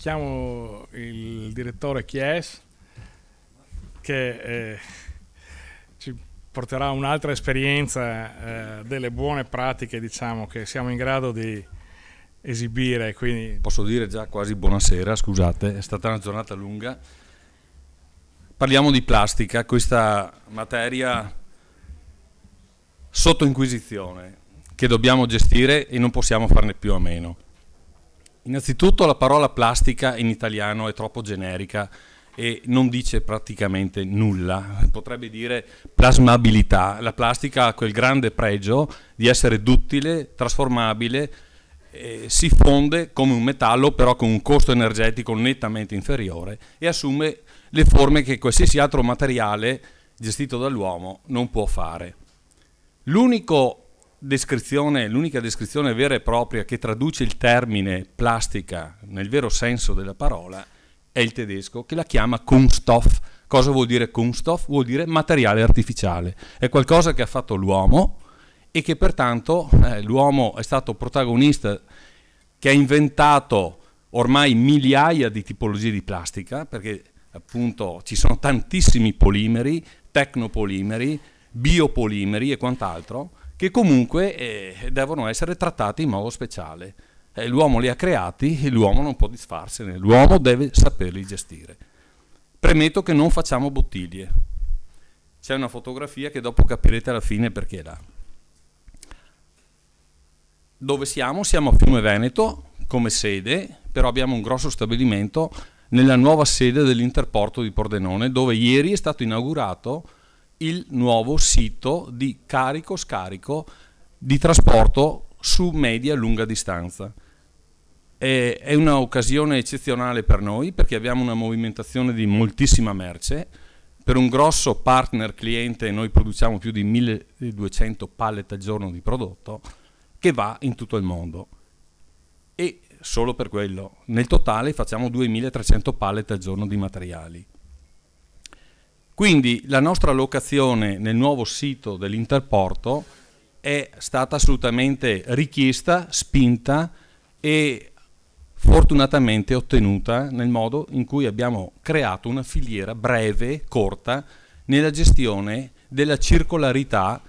Chiamo il direttore Chies che eh, ci porterà un'altra esperienza eh, delle buone pratiche diciamo, che siamo in grado di esibire. Quindi... Posso dire già quasi buonasera, scusate, è stata una giornata lunga. Parliamo di plastica, questa materia sotto inquisizione che dobbiamo gestire e non possiamo farne più a meno. Innanzitutto la parola plastica in italiano è troppo generica e non dice praticamente nulla, potrebbe dire plasmabilità. La plastica ha quel grande pregio di essere duttile, trasformabile, eh, si fonde come un metallo però con un costo energetico nettamente inferiore e assume le forme che qualsiasi altro materiale gestito dall'uomo non può fare. L'unico descrizione, l'unica descrizione vera e propria che traduce il termine plastica nel vero senso della parola è il tedesco che la chiama Kunststoff. Cosa vuol dire Kunststoff? Vuol dire materiale artificiale. È qualcosa che ha fatto l'uomo e che pertanto eh, l'uomo è stato protagonista che ha inventato ormai migliaia di tipologie di plastica perché appunto ci sono tantissimi polimeri, tecnopolimeri, biopolimeri e quant'altro che comunque eh, devono essere trattati in modo speciale. Eh, l'uomo li ha creati e l'uomo non può disfarsene, l'uomo deve saperli gestire. Premetto che non facciamo bottiglie. C'è una fotografia che dopo capirete alla fine perché è là. Dove siamo? Siamo a Fiume Veneto come sede, però abbiamo un grosso stabilimento nella nuova sede dell'Interporto di Pordenone, dove ieri è stato inaugurato il nuovo sito di carico-scarico di trasporto su media e lunga distanza. È un'occasione eccezionale per noi perché abbiamo una movimentazione di moltissima merce. Per un grosso partner cliente noi produciamo più di 1200 pallet al giorno di prodotto che va in tutto il mondo. E solo per quello. Nel totale facciamo 2300 pallet al giorno di materiali. Quindi la nostra locazione nel nuovo sito dell'Interporto è stata assolutamente richiesta, spinta e fortunatamente ottenuta nel modo in cui abbiamo creato una filiera breve, corta, nella gestione della circolarità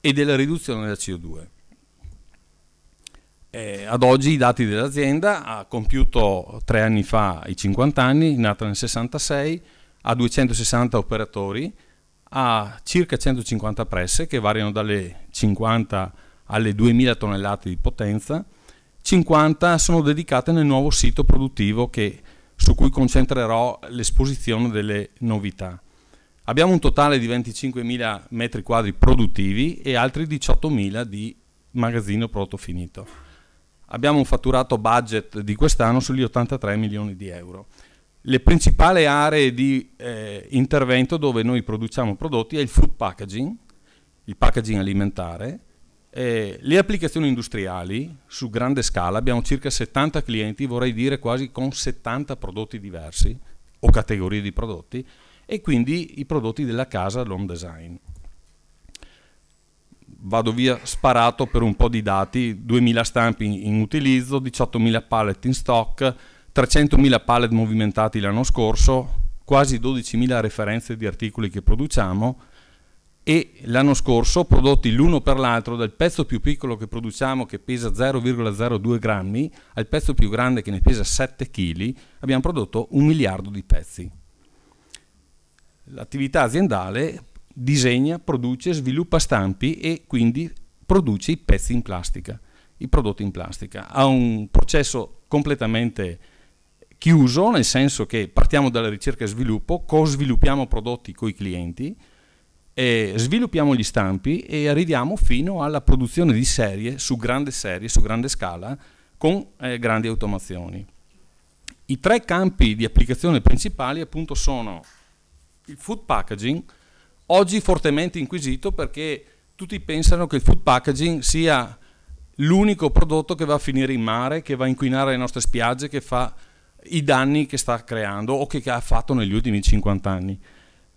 e della riduzione della CO2. Eh, ad oggi i dati dell'azienda ha compiuto tre anni fa i 50 anni, nata nel 66, a 260 operatori, a circa 150 presse che variano dalle 50 alle 2000 tonnellate di potenza, 50 sono dedicate nel nuovo sito produttivo che, su cui concentrerò l'esposizione delle novità. Abbiamo un totale di 25.000 metri quadri produttivi e altri 18.000 di magazzino prodotto finito. Abbiamo un fatturato budget di quest'anno sugli 83 milioni di euro le principali aree di eh, intervento dove noi produciamo prodotti è il food packaging, il packaging alimentare, eh, le applicazioni industriali su grande scala, abbiamo circa 70 clienti, vorrei dire quasi con 70 prodotti diversi o categorie di prodotti e quindi i prodotti della casa, l'home design. Vado via sparato per un po' di dati, 2000 stampi in utilizzo, 18.000 pallet in stock, 300.000 pallet movimentati l'anno scorso, quasi 12.000 referenze di articoli che produciamo e l'anno scorso prodotti l'uno per l'altro dal pezzo più piccolo che produciamo che pesa 0,02 grammi al pezzo più grande che ne pesa 7 kg abbiamo prodotto un miliardo di pezzi. L'attività aziendale disegna, produce, sviluppa stampi e quindi produce i pezzi in plastica, i prodotti in plastica. Ha un processo completamente chiuso, nel senso che partiamo dalla ricerca e sviluppo, co-sviluppiamo prodotti con i clienti, sviluppiamo gli stampi e arriviamo fino alla produzione di serie su grande serie, su grande scala, con eh, grandi automazioni. I tre campi di applicazione principali appunto sono il food packaging, oggi fortemente inquisito perché tutti pensano che il food packaging sia l'unico prodotto che va a finire in mare, che va a inquinare le nostre spiagge, che fa i danni che sta creando o che ha fatto negli ultimi 50 anni.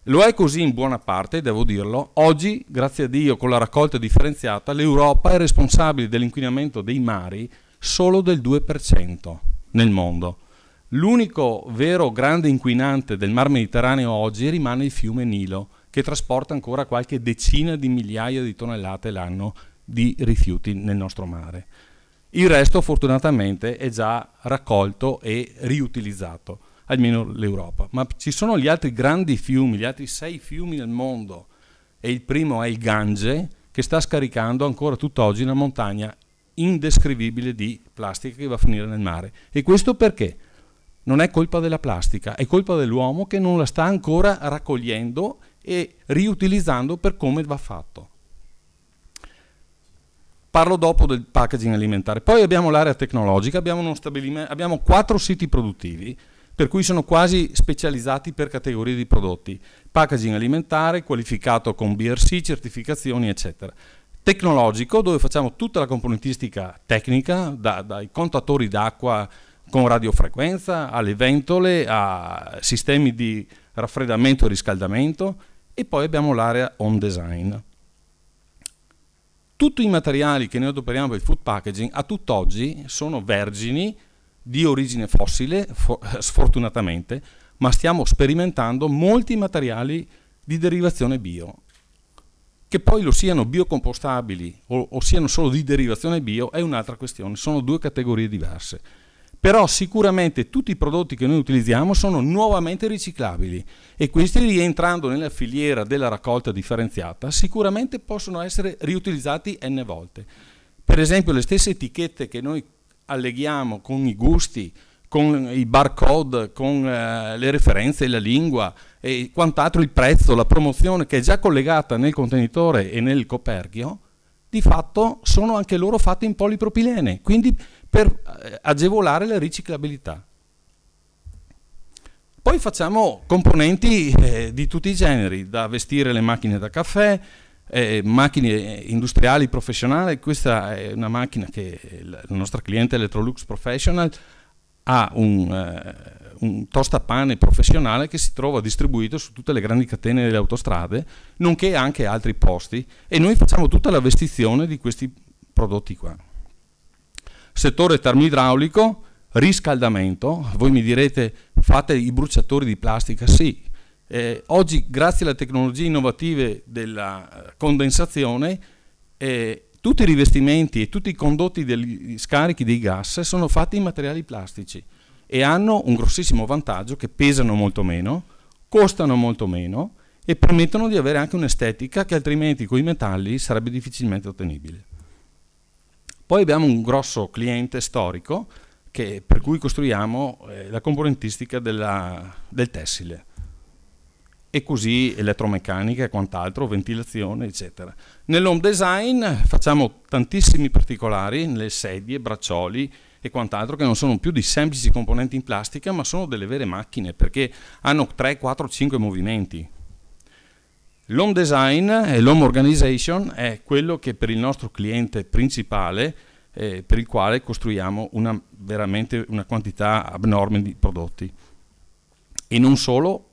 Lo è così in buona parte, devo dirlo. Oggi, grazie a Dio, con la raccolta differenziata, l'Europa è responsabile dell'inquinamento dei mari solo del 2% nel mondo. L'unico vero grande inquinante del Mar Mediterraneo oggi rimane il fiume Nilo, che trasporta ancora qualche decina di migliaia di tonnellate l'anno di rifiuti nel nostro mare. Il resto fortunatamente è già raccolto e riutilizzato, almeno l'Europa. Ma ci sono gli altri grandi fiumi, gli altri sei fiumi nel mondo e il primo è il Gange che sta scaricando ancora tutt'oggi una montagna indescrivibile di plastica che va a finire nel mare. E questo perché? Non è colpa della plastica, è colpa dell'uomo che non la sta ancora raccogliendo e riutilizzando per come va fatto. Parlo dopo del packaging alimentare. Poi abbiamo l'area tecnologica, abbiamo, abbiamo quattro siti produttivi, per cui sono quasi specializzati per categorie di prodotti. Packaging alimentare, qualificato con BRC, certificazioni, eccetera tecnologico dove facciamo tutta la componentistica tecnica, da, dai contatori d'acqua con radiofrequenza alle ventole a sistemi di raffreddamento e riscaldamento e poi abbiamo l'area home design. Tutti i materiali che noi adoperiamo per il food packaging a tutt'oggi sono vergini di origine fossile, sfortunatamente, ma stiamo sperimentando molti materiali di derivazione bio. Che poi lo siano biocompostabili o, o siano solo di derivazione bio è un'altra questione, sono due categorie diverse però sicuramente tutti i prodotti che noi utilizziamo sono nuovamente riciclabili e questi rientrando nella filiera della raccolta differenziata sicuramente possono essere riutilizzati n volte. Per esempio le stesse etichette che noi alleghiamo con i gusti, con i barcode, con eh, le referenze, la lingua e quant'altro, il prezzo, la promozione che è già collegata nel contenitore e nel coperchio, di fatto sono anche loro fatte in polipropilene, quindi per eh, agevolare la riciclabilità. Poi facciamo componenti eh, di tutti i generi, da vestire le macchine da caffè, eh, macchine eh, industriali professionali, questa è una macchina che eh, la nostra cliente Electrolux Professional ha un, eh, un tostapane professionale che si trova distribuito su tutte le grandi catene delle autostrade, nonché anche altri posti e noi facciamo tutta la vestizione di questi prodotti qua settore termoidraulico, riscaldamento, voi mi direte fate i bruciatori di plastica, sì, eh, oggi grazie alle tecnologie innovative della eh, condensazione eh, tutti i rivestimenti e tutti i condotti degli scarichi dei gas sono fatti in materiali plastici e hanno un grossissimo vantaggio che pesano molto meno, costano molto meno e permettono di avere anche un'estetica che altrimenti con i metalli sarebbe difficilmente ottenibile. Poi abbiamo un grosso cliente storico che, per cui costruiamo eh, la componentistica della, del tessile e così elettromeccanica e quant'altro, ventilazione, eccetera. Nell'home design facciamo tantissimi particolari nelle sedie, braccioli e quant'altro che non sono più di semplici componenti in plastica, ma sono delle vere macchine perché hanno 3, 4, 5 movimenti. L'home design e l'home organization è quello che per il nostro cliente principale, eh, per il quale costruiamo una, veramente una quantità abnorme di prodotti. E non solo,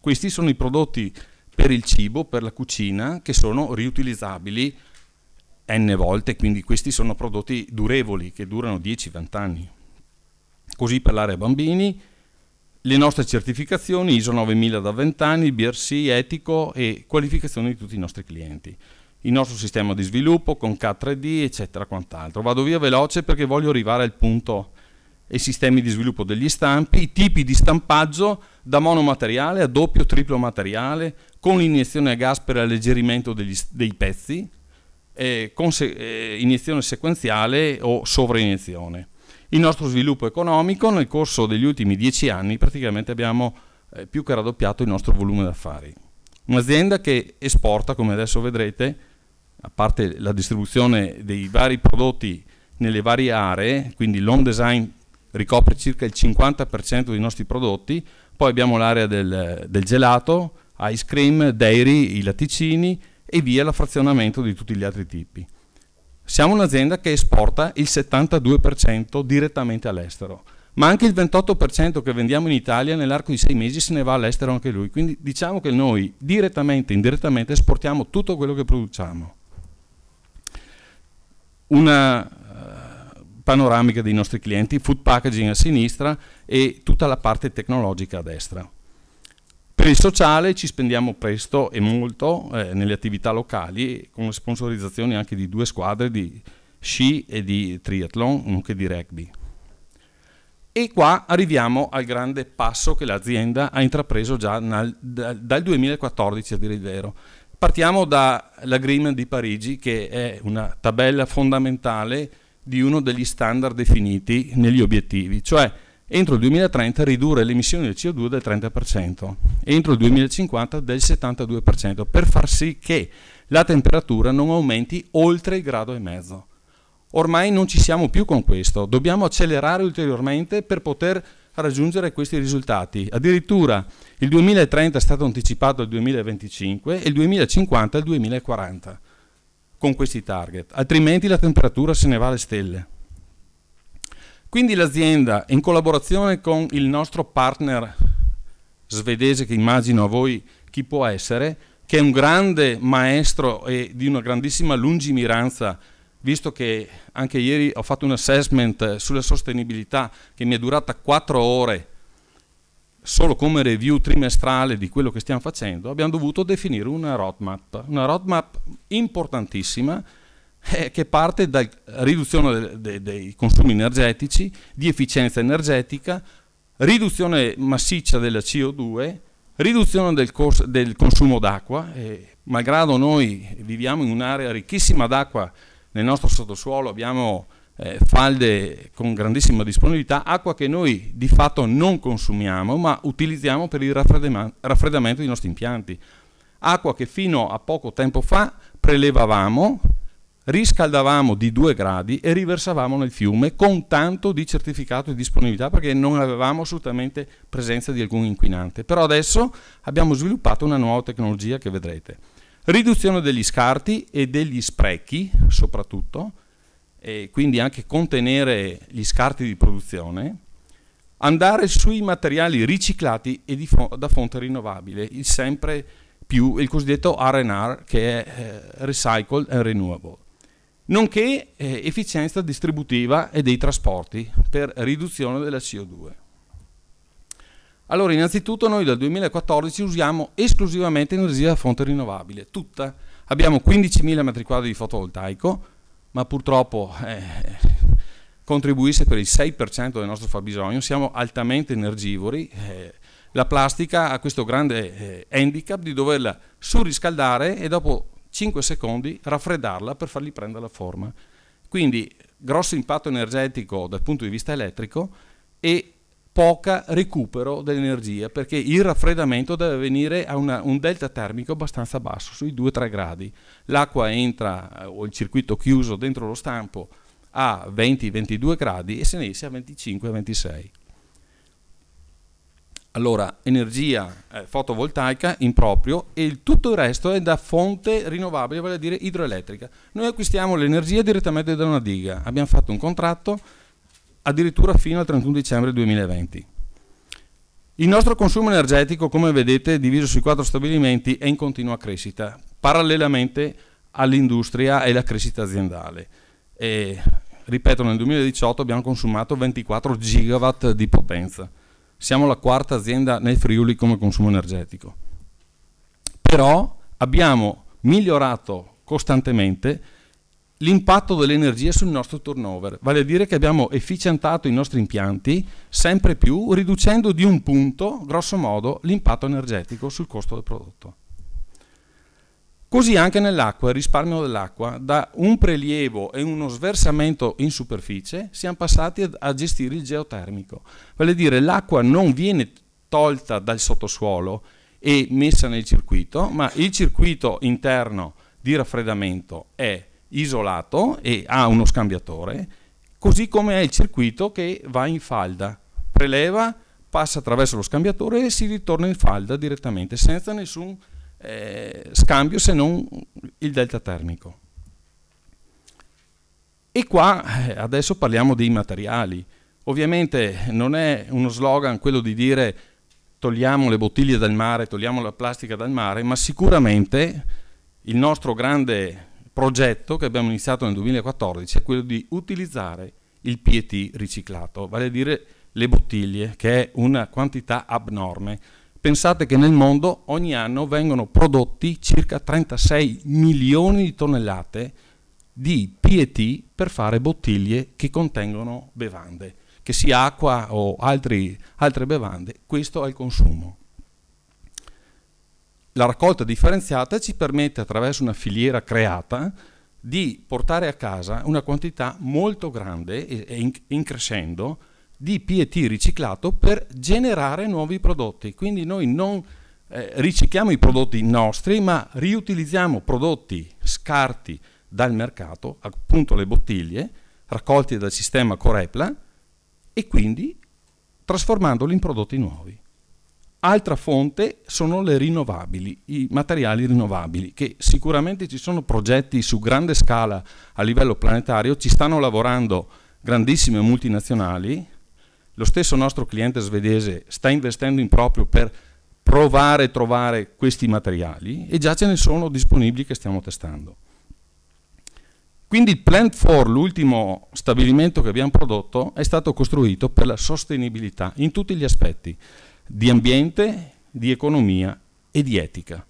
questi sono i prodotti per il cibo, per la cucina, che sono riutilizzabili n volte, quindi questi sono prodotti durevoli che durano 10-20 anni. Così per l'area bambini, le nostre certificazioni ISO 9000 da 20 anni, BRC, etico e qualificazioni di tutti i nostri clienti. Il nostro sistema di sviluppo con K3D eccetera quant'altro. Vado via veloce perché voglio arrivare al punto i sistemi di sviluppo degli stampi, i tipi di stampaggio da monomateriale a doppio, triplo materiale, con iniezione a gas per alleggerimento degli, dei pezzi, eh, con se, eh, iniezione sequenziale o sovrainiezione. Il nostro sviluppo economico nel corso degli ultimi dieci anni praticamente abbiamo eh, più che raddoppiato il nostro volume d'affari. Un'azienda che esporta, come adesso vedrete, a parte la distribuzione dei vari prodotti nelle varie aree, quindi l'home design ricopre circa il 50% dei nostri prodotti, poi abbiamo l'area del, del, gelato, ice cream, dairy, i latticini e via l'affrazionamento di tutti gli altri tipi. Siamo un'azienda che esporta il 72% direttamente all'estero, ma anche il 28% che vendiamo in Italia nell'arco di sei mesi se ne va all'estero anche lui. Quindi diciamo che noi direttamente e indirettamente esportiamo tutto quello che produciamo. Una eh, panoramica dei nostri clienti, food packaging a sinistra e tutta la parte tecnologica a destra. Per il sociale ci spendiamo presto e molto eh, nelle attività locali con la sponsorizzazione anche di due squadre di sci e di triathlon, nonché di rugby. E qua arriviamo al grande passo che l'azienda ha intrapreso già nal, dal 2014, a dire il vero. Partiamo dall'agreement di Parigi, che è una tabella fondamentale di uno degli standard definiti negli obiettivi, cioè entro il 2030 ridurre le emissioni di CO2 del 30%, entro il 2050 del 72%, per far sì che la temperatura non aumenti oltre il grado e mezzo. Ormai non ci siamo più con questo, dobbiamo accelerare ulteriormente per poter raggiungere questi risultati. Addirittura il 2030 è stato anticipato al 2025 e il 2050 al 2040 con questi target, altrimenti la temperatura se ne va alle stelle. Quindi l'azienda, in collaborazione con il nostro partner svedese, che immagino a voi chi può essere, che è un grande maestro e di una grandissima lungimiranza, visto che anche ieri ho fatto un assessment sulla sostenibilità che mi è durata quattro ore solo come review trimestrale di quello che stiamo facendo, abbiamo dovuto definire una roadmap, una roadmap importantissima eh, che parte da riduzione de de dei consumi energetici, di efficienza energetica, riduzione massiccia della CO2, riduzione del, del consumo d'acqua. Eh, malgrado noi viviamo in un'area ricchissima d'acqua, nel nostro sottosuolo abbiamo eh, falde con grandissima disponibilità, acqua che noi di fatto non consumiamo ma utilizziamo per il raffreddamento dei nostri impianti. Acqua che fino a poco tempo fa prelevavamo riscaldavamo di 2 gradi e riversavamo nel fiume con tanto di certificato di disponibilità perché non avevamo assolutamente presenza di alcun inquinante. Però adesso abbiamo sviluppato una nuova tecnologia che vedrete. Riduzione degli scarti e degli sprechi soprattutto, e quindi anche contenere gli scarti di produzione, andare sui materiali riciclati e fo da fonte rinnovabile, il sempre più il cosiddetto R&R che è eh, Recycled and Renewable nonché eh, efficienza distributiva e dei trasporti per riduzione della CO2. Allora, innanzitutto noi dal 2014 usiamo esclusivamente energia da fonte rinnovabile, tutta. Abbiamo 15.000 metri quadri di fotovoltaico, ma purtroppo eh, contribuisce per il 6% del nostro fabbisogno, siamo altamente energivori, eh, la plastica ha questo grande eh, handicap di doverla surriscaldare e dopo 5 secondi, raffreddarla per fargli prendere la forma. Quindi grosso impatto energetico dal punto di vista elettrico e poca recupero dell'energia perché il raffreddamento deve venire a una, un delta termico abbastanza basso, sui 2-3 gradi. L'acqua entra eh, o il circuito chiuso dentro lo stampo a 20-22 gradi e se ne esce a 25-26. Allora, energia eh, fotovoltaica in proprio e il, tutto il resto è da fonte rinnovabile, vale a dire idroelettrica. Noi acquistiamo l'energia direttamente da una diga, abbiamo fatto un contratto addirittura fino al 31 dicembre 2020. Il nostro consumo energetico, come vedete, diviso sui quattro stabilimenti, è in continua crescita, parallelamente all'industria e alla crescita aziendale. E, ripeto, nel 2018 abbiamo consumato 24 gigawatt di potenza siamo la quarta azienda nel Friuli come consumo energetico. Però abbiamo migliorato costantemente l'impatto dell'energia sul nostro turnover, vale a dire che abbiamo efficientato i nostri impianti sempre più riducendo di un punto, grosso modo, l'impatto energetico sul costo del prodotto. Così anche nell'acqua, il risparmio dell'acqua, da un prelievo e uno sversamento in superficie siamo passati a gestire il geotermico. Vale a dire l'acqua non viene tolta dal sottosuolo e messa nel circuito, ma il circuito interno di raffreddamento è isolato e ha uno scambiatore, così come è il circuito che va in falda, preleva, passa attraverso lo scambiatore e si ritorna in falda direttamente senza nessun eh, scambio se non il delta termico. E qua eh, adesso parliamo dei materiali. Ovviamente non è uno slogan quello di dire togliamo le bottiglie dal mare, togliamo la plastica dal mare, ma sicuramente il nostro grande progetto che abbiamo iniziato nel 2014 è quello di utilizzare il PET riciclato, vale a dire le bottiglie, che è una quantità abnorme. Pensate che nel mondo ogni anno vengono prodotti circa 36 milioni di tonnellate di PET per fare bottiglie che contengono bevande, che sia acqua o altri, altre bevande, questo è il consumo. La raccolta differenziata ci permette attraverso una filiera creata di portare a casa una quantità molto grande e, in, in crescendo di PET riciclato per generare nuovi prodotti. Quindi noi non eh, ricicliamo i prodotti nostri, ma riutilizziamo prodotti scarti dal mercato, appunto le bottiglie, raccolti dal sistema Corepla, e quindi trasformandoli in prodotti nuovi. Altra fonte sono le rinnovabili, i materiali rinnovabili, che sicuramente ci sono progetti su grande scala a livello planetario, ci stanno lavorando grandissime multinazionali, lo stesso nostro cliente svedese sta investendo in proprio per provare e trovare questi materiali e già ce ne sono disponibili che stiamo testando. Quindi il Plant 4, l'ultimo stabilimento che abbiamo prodotto, è stato costruito per la sostenibilità in tutti gli aspetti, di ambiente, di economia e di etica.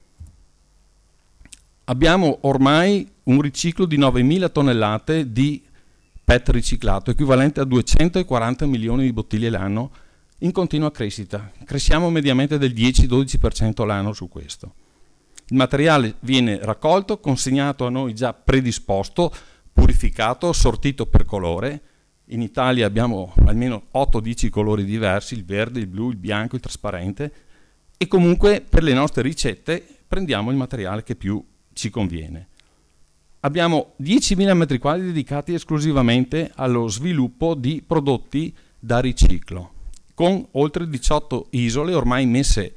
Abbiamo ormai un riciclo di 9.000 tonnellate di PET riciclato, equivalente a 240 milioni di bottiglie l'anno, in continua crescita. Cresciamo mediamente del 10-12% l'anno su questo. Il materiale viene raccolto, consegnato a noi già predisposto, purificato, sortito per colore. In Italia abbiamo almeno 8-10 colori diversi, il verde, il blu, il bianco, il trasparente e comunque per le nostre ricette prendiamo il materiale che più ci conviene abbiamo 10.000 metri quadri dedicati esclusivamente allo sviluppo di prodotti da riciclo, con oltre 18 isole ormai messe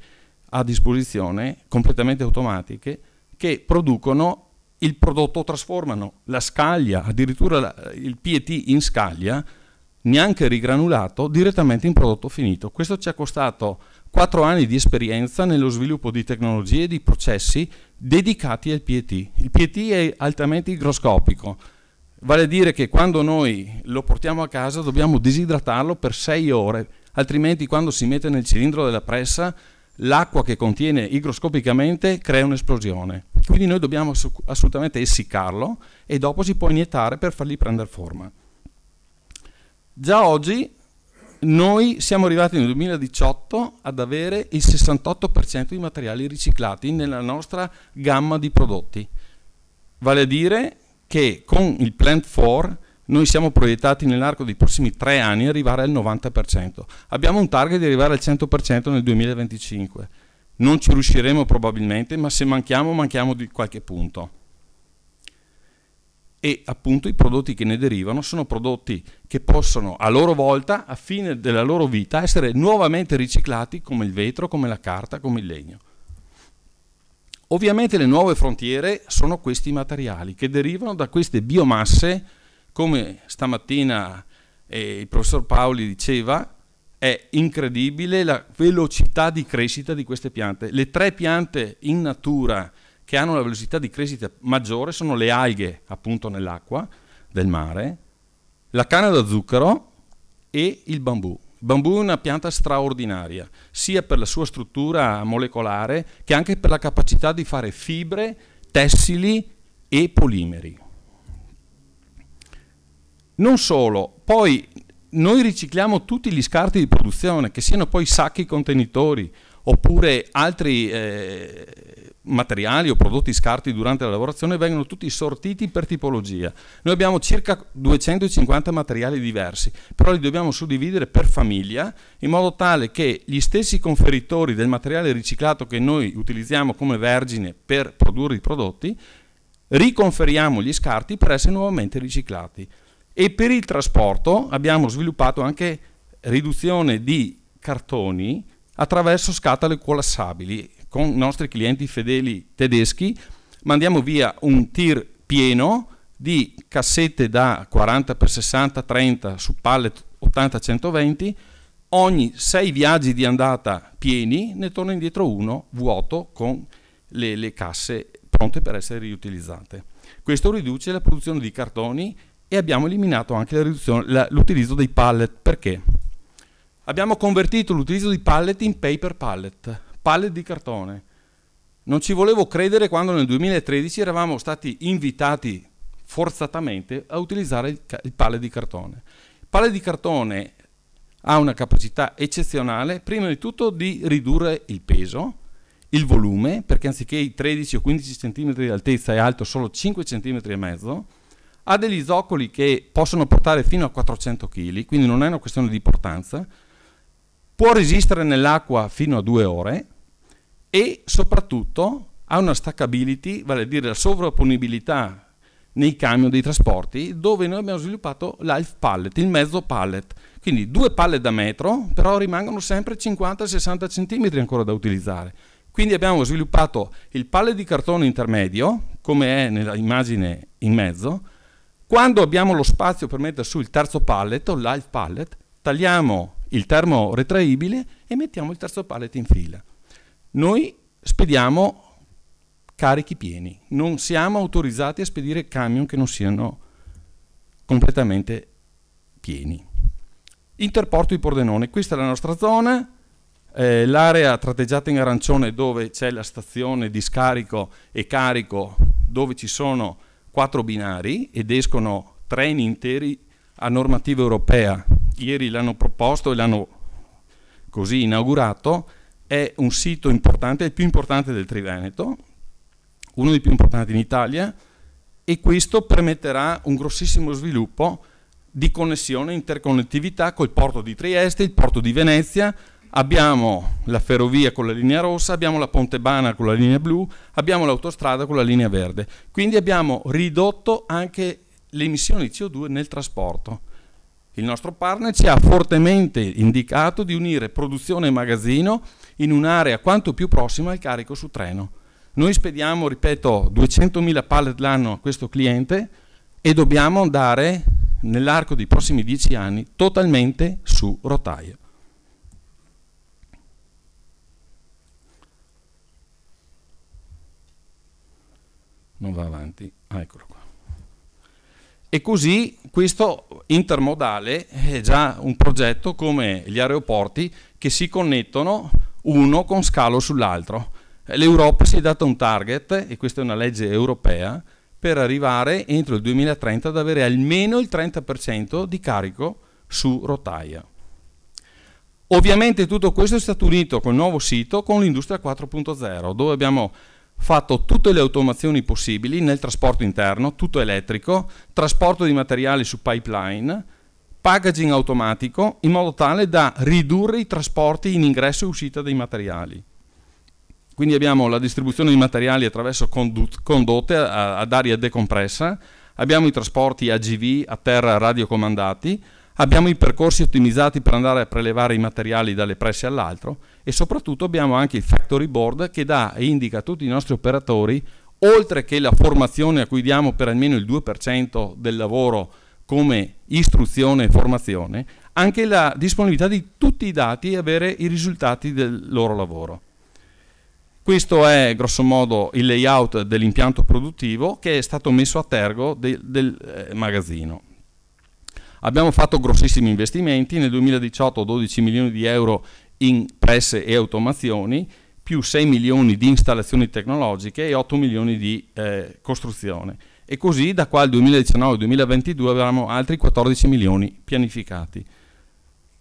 a disposizione, completamente automatiche, che producono il prodotto, trasformano la scaglia, addirittura il PET in scaglia, neanche rigranulato, direttamente in prodotto finito. Questo ci ha costato 4 anni di esperienza nello sviluppo di tecnologie e di processi dedicati al PET. Il PET è altamente igroscopico, vale a dire che quando noi lo portiamo a casa dobbiamo disidratarlo per 6 ore, altrimenti quando si mette nel cilindro della pressa l'acqua che contiene igroscopicamente crea un'esplosione. Quindi noi dobbiamo assolutamente essiccarlo e dopo si può iniettare per fargli prendere forma. Già oggi noi siamo arrivati nel 2018 ad avere il 68% di materiali riciclati nella nostra gamma di prodotti. Vale a dire che con il Plant 4 noi siamo proiettati nell'arco dei prossimi tre anni arrivare al 90%. Abbiamo un target di arrivare al 100% nel 2025. Non ci riusciremo probabilmente, ma se manchiamo, manchiamo di qualche punto e appunto i prodotti che ne derivano sono prodotti che possono a loro volta, a fine della loro vita, essere nuovamente riciclati come il vetro, come la carta, come il legno. Ovviamente le nuove frontiere sono questi materiali che derivano da queste biomasse, come stamattina eh, il professor Paoli diceva, è incredibile la velocità di crescita di queste piante. Le tre piante in natura che hanno una velocità di crescita maggiore sono le alghe appunto nell'acqua del mare, la canna da zucchero e il bambù. Il bambù è una pianta straordinaria, sia per la sua struttura molecolare che anche per la capacità di fare fibre, tessili e polimeri. Non solo, poi noi ricicliamo tutti gli scarti di produzione, che siano poi sacchi contenitori oppure altri eh, materiali o prodotti scarti durante la lavorazione vengono tutti sortiti per tipologia. Noi abbiamo circa 250 materiali diversi, però li dobbiamo suddividere per famiglia in modo tale che gli stessi conferitori del materiale riciclato che noi utilizziamo come vergine per produrre i prodotti, riconferiamo gli scarti per essere nuovamente riciclati. E per il trasporto abbiamo sviluppato anche riduzione di cartoni attraverso scatole collassabili. Con i nostri clienti fedeli tedeschi mandiamo via un tir pieno di cassette da 40x60-30 su pallet 80-120, ogni 6 viaggi di andata pieni ne torna indietro uno vuoto con le, le casse pronte per essere riutilizzate. Questo riduce la produzione di cartoni e abbiamo eliminato anche l'utilizzo dei pallet perché Abbiamo convertito l'utilizzo di pallet in paper pallet, pallet di cartone. Non ci volevo credere quando nel 2013 eravamo stati invitati forzatamente a utilizzare il, il pallet di cartone. Il pallet di cartone ha una capacità eccezionale, prima di tutto di ridurre il peso, il volume, perché anziché i 13 o 15 cm di altezza è alto solo 5 cm e mezzo, ha degli zoccoli che possono portare fino a 400 kg, quindi non è una questione di portanza, può resistere nell'acqua fino a due ore e soprattutto ha una stackability, vale a dire la sovrapponibilità nei camion dei trasporti, dove noi abbiamo sviluppato l'half pallet, il mezzo pallet. Quindi due palle da metro, però rimangono sempre 50-60 cm ancora da utilizzare. Quindi abbiamo sviluppato il pallet di cartone intermedio, come è nell'immagine in mezzo, quando abbiamo lo spazio per mettere su il terzo pallet o l'half pallet, tagliamo il termo retraibile e mettiamo il terzo pallet in fila. Noi spediamo carichi pieni, non siamo autorizzati a spedire camion che non siano completamente pieni. Interporto di Pordenone, questa è la nostra zona, eh, l'area tratteggiata in arancione dove c'è la stazione di scarico e carico dove ci sono quattro binari ed escono treni interi a normativa europea ieri l'hanno proposto e l'hanno così inaugurato, è un sito importante, è il più importante del Triveneto, uno dei più importanti in Italia, e questo permetterà un grossissimo sviluppo di connessione interconnettività col porto di Trieste, il porto di Venezia, abbiamo la ferrovia con la linea rossa, abbiamo la Pontebana con la linea blu, abbiamo l'autostrada con la linea verde. Quindi abbiamo ridotto anche le emissioni di CO2 nel trasporto. Il nostro partner ci ha fortemente indicato di unire produzione e magazzino in un'area quanto più prossima al carico su treno. Noi spediamo, ripeto, 200.000 pallet l'anno a questo cliente e dobbiamo andare nell'arco dei prossimi 10 anni totalmente su rotaia. Non va avanti, ah, eccolo qua. E così questo intermodale è già un progetto come gli aeroporti che si connettono uno con scalo sull'altro. L'Europa si è data un target, e questa è una legge europea, per arrivare entro il 2030 ad avere almeno il 30% di carico su rotaia. Ovviamente tutto questo è stato unito col nuovo sito con l'industria 4.0, dove abbiamo fatto tutte le automazioni possibili nel trasporto interno, tutto elettrico, trasporto di materiali su pipeline, packaging automatico, in modo tale da ridurre i trasporti in ingresso e uscita dei materiali. Quindi abbiamo la distribuzione di materiali attraverso condotte ad aria decompressa, abbiamo i trasporti AGV a terra radiocomandati, abbiamo i percorsi ottimizzati per andare a prelevare i materiali dalle presse all'altro e soprattutto abbiamo anche il factory board che dà e indica a tutti i nostri operatori, oltre che la formazione a cui diamo per almeno il 2% del lavoro come istruzione e formazione, anche la disponibilità di tutti i dati e avere i risultati del loro lavoro. Questo è grossomodo il layout dell'impianto produttivo che è stato messo a tergo de del eh, magazzino. Abbiamo fatto grossissimi investimenti, nel 2018 12 milioni di euro in presse e automazioni, più 6 milioni di installazioni tecnologiche e 8 milioni di eh, costruzione. E così da qua al 2019-2022 avevamo altri 14 milioni pianificati.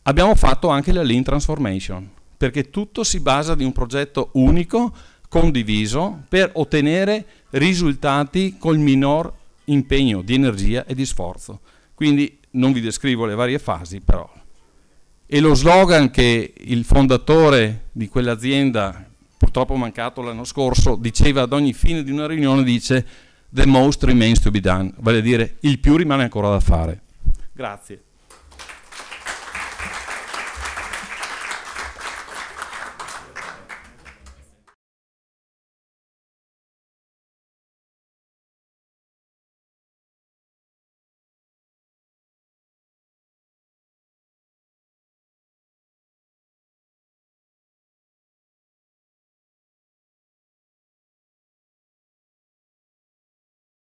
Abbiamo fatto anche la Lean Transformation, perché tutto si basa di un progetto unico, condiviso, per ottenere risultati col minor impegno di energia e di sforzo. Quindi non vi descrivo le varie fasi, però e lo slogan che il fondatore di quell'azienda, purtroppo mancato l'anno scorso, diceva ad ogni fine di una riunione, dice The most remains to be done, vale a dire il più rimane ancora da fare. Grazie.